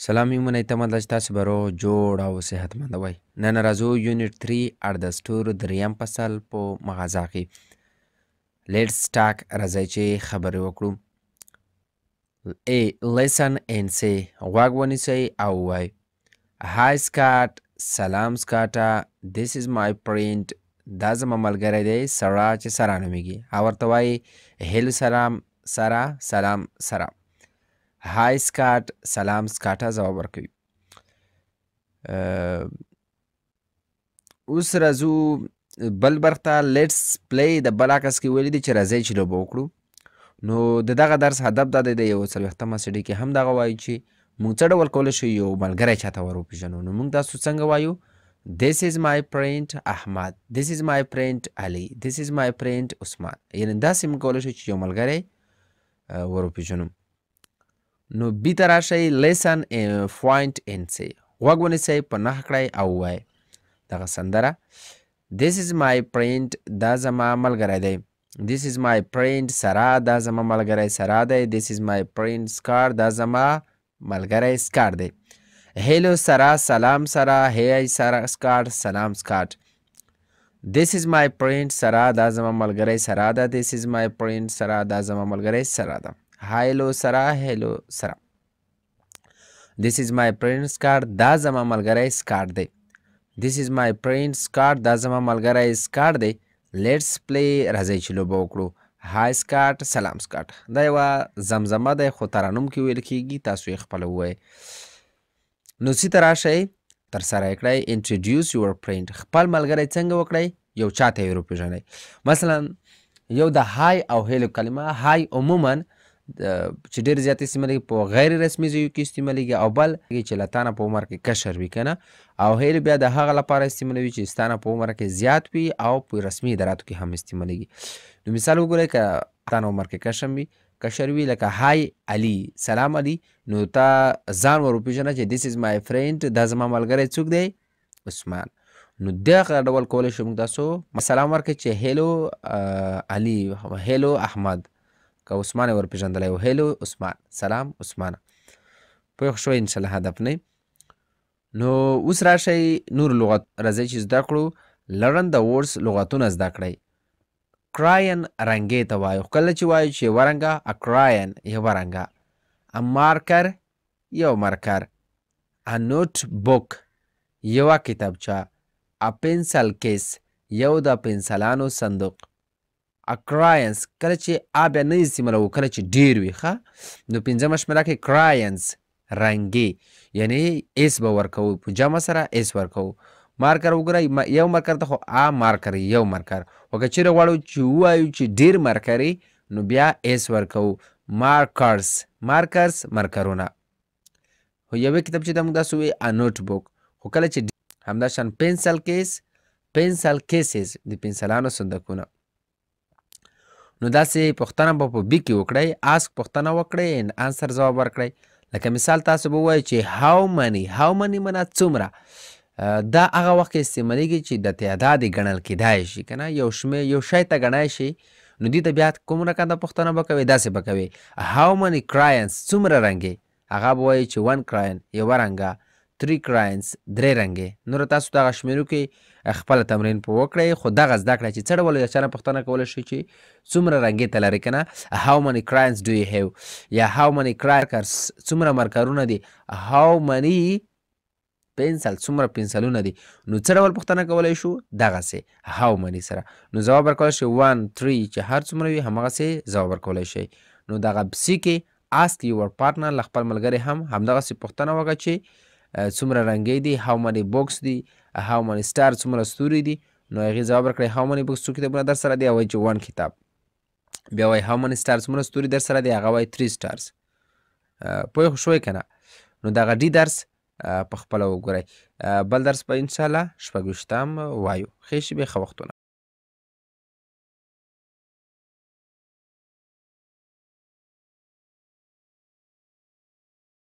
سلام یمونه تمه د تاسو برو جوړ او صحتمند وای نن راځو یونټ 3 ار د سٹور دریم فصل په مغازه کې لیټس ټاک راځي چې خبرې وکړو ا لیسن ان سی واغونی سی او وای هاي سکاټ سلام سکاټا دیس از مای پرنٹ دا زما ملګری دی سره چې سره نومیږي او ورته وای هلو سلام سره سلام سره های سکاټ سلام سکاټا ځواب ورکوي اوس راځو بل برخ ته لیټس پلی د بل عکس کې ویلي دي چې راځئ چې لوبه وکړو نو د دغه درس هدف دا دی د یو څلوېښتمه سړي کې هم دغه وایي چې موږ څه ډول کولی شو یو ملګری چاته ور وپېژنو نو موږ تاسو څنګه وایو this is my friend احمد this is my friend علي this is my friend عثمان یعنی داسې موږ کولی شو چې یو ملګری ور وپېژنو نو بي ته راشئ لیسن پوینټ اینډ سئ غوږ ونیسئ په نښه کړئ او ووایئ دغه سندره دیس از مای فرینډ دا زما ملګری دی دیس از مای فرینډ سرا دا زما ملګری سرا دی دیس از مای فرینډ سکار دا زما ملګری سکار دی هیلو سرا سلام سرا هی سرا سکار سلام سکار دیس از مای فرینډ سرا دا زما ملګری سرا ده دیس از مای فرینډ سرا دا زما ملګری سرا ده هایلو سره هیلو سره this is my friend's car دا زما ملګری سکار دی this is my friend's car دا زما ملګری سکار دی let's play راځئ چې لوبه وکړو های سکاټ سلام سکاټ دا یوه زمزمه دی خو ترنم کې ویل کېږي تاسو یې خپله ووایئ نو سی ته راشئ ترسره یې کړئ انټروډیوس یور فرینډ خپل ملګری څنګه وکړئ یو چاته یې وروپېژنئ مثلا یو د های او هیلو کلمه های عموماً چې ډیر زیات استعمالي په غیر رسمي ځایو کې استعمالي او بل چې لاتانه په عمر کې کشر وي کنه او هیل بیا د هغه لپاره استعمالوي چې ستانه په عمر کې زیات وي او په رسمي اداراتو کې هم استعمالي نو مثال وګورئ که تانه عمر کې کشم وي کشر وي لکه هاي علي سلام علي نو تا ځان ور وپیژنه چې دیس از مای فرند دا زما ملګری څوک دی عثمان نو دغه ډول کولای شو موږ تاسو سلام ورکړي چې هیلو علي هیلو احمد که عثمان یې ورپېژندلی و هیلو عثمان سلام عثمانه پوه شوی انشاءالله هدف نه نو اوس راشئ نور لغت راځئ چې زده کړو لړند ورس لغتونه زده کړئ کراین رنګې ته وایو کله چې وایو چې یوه رنګه ا کراین یوه رنګه ا مارکر یو مارکر ا نوټ بوک یوه کتابچه ا پنسل کیس یو د پنسلانو صندوق اکراینس کله چې ا بیا نه استعمالوو کله چې ډیر وي ښه نو پنځمه شمېره کې کراینس رنګي یعنی ایس به ورکوو په جمع سره ایس ورکوو مارکر وګورئ یو مارکر ته خو ا مارکر یو مارکر او که چیرې غواړو چې ووایو چې ډیر مارکرې نو بیا ایس ورکوو مارکرز مارکرز مارکرونه خو یوې کتابچې ته موږ داسې وایي ا نوټ بوک خو کله چې همداشان پنسل کیس پنسل کیسز د پنسلانو صندوقونه نو داسې پوښتنه به په بي کې وکړئ آسک پوښتنه وکړئ ان آنسر ځواب ورکړئ لکه مثال تاسو به ووایئ چې هاو منی هاو منی منه څومره دا هغه وخت استعمالیږي چې د تعداد ګڼل کېدای شي که نه یو شمېر یو شی ته ګڼای شي نو دې ته بیا کوم رقم پوښتنه به کوئ داسې به کوئ هاو منی کرایانس څومره رنګې هغه به وایي چې ون کراین یوه رنګه 3 کراینز درې رنګې نور تاسو دغه شمیرو کې خپل تمرین په وکړئ خو دغه زده کړه چې څه ډول یو چانه پښتنه کولی شي چې څومره رنګې ته لري کنه هاو منی کراینز ډو یو هیو یا هاو منی کراکرز څومره مرکرونه دي هاو منی پنسل څومره پنسلونه دي نو څه ډول پښتنه کولی شو دغه سي هاو منی سره نو ځواب ورکولی شي 1 3 چې هر څومره وي همغه سي ځواب ورکولی شي نو دغه سی کې ask your partner لخپل ملګری هم همدغه سي پښتنه وکړه چې څومره رنګې دي هاو مانی بوکس دي هاو مانی سټار څومره ستوري دي نو هغې ځواب ورکړی هاو مانی بوکس څو کتابونه در سره دي او وایي چې ون کتاب بیا وایي هاو مانی سټار څومره ستوري در سره دي هغه وایي تھری سټارز پوه شوی که نه نو دغه ډي درس په خپله وګورئ بل درس به انشاءالله شپږ ویشتم وایو ښې شیبې ښه وختونه